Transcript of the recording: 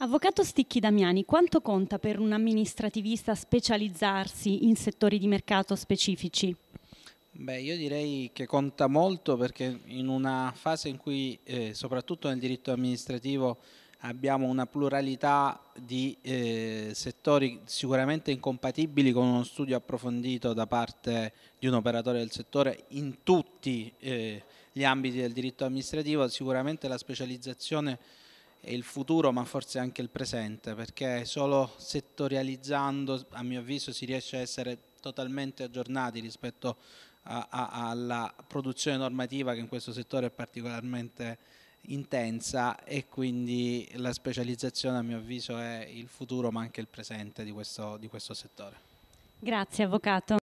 Avvocato Sticchi Damiani, quanto conta per un amministrativista specializzarsi in settori di mercato specifici? Beh, io direi che conta molto perché in una fase in cui, eh, soprattutto nel diritto amministrativo, abbiamo una pluralità di eh, settori sicuramente incompatibili con uno studio approfondito da parte di un operatore del settore in tutti eh, gli ambiti del diritto amministrativo, sicuramente la specializzazione il futuro ma forse anche il presente perché solo settorializzando a mio avviso si riesce a essere totalmente aggiornati rispetto a, a, alla produzione normativa che in questo settore è particolarmente intensa e quindi la specializzazione a mio avviso è il futuro ma anche il presente di questo, di questo settore. Grazie Avvocato.